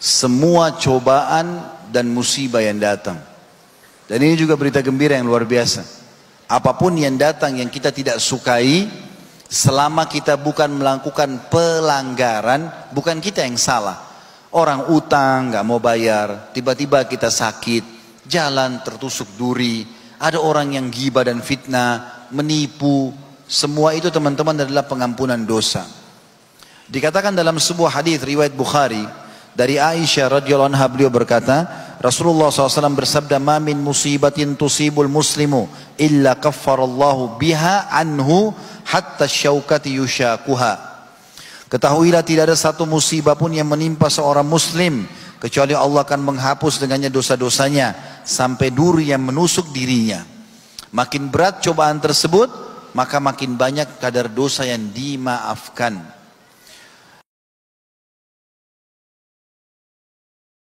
semua cobaan dan musibah yang datang. Dan ini juga berita gembira yang luar biasa. Apapun yang datang yang kita tidak sukai, selama kita bukan melakukan pelanggaran, bukan kita yang salah. Orang utang nggak mau bayar, tiba-tiba kita sakit, jalan tertusuk duri, ada orang yang giba dan fitnah, menipu, semua itu teman-teman adalah pengampunan dosa. Dikatakan dalam sebuah hadis riwayat Bukhari, dari Aisyah radhiyallahu anha beliau berkata, Rasulullah SAW bersabda, "Ma min musibatin tusibul muslimu illa kaffarallahu biha anhu hatta syaukati yushakuha." Ketahuilah tidak ada satu musibah pun yang menimpa seorang muslim kecuali Allah akan menghapus dengannya dosa-dosanya sampai duri yang menusuk dirinya. Makin berat cobaan tersebut, maka makin banyak kadar dosa yang dimaafkan.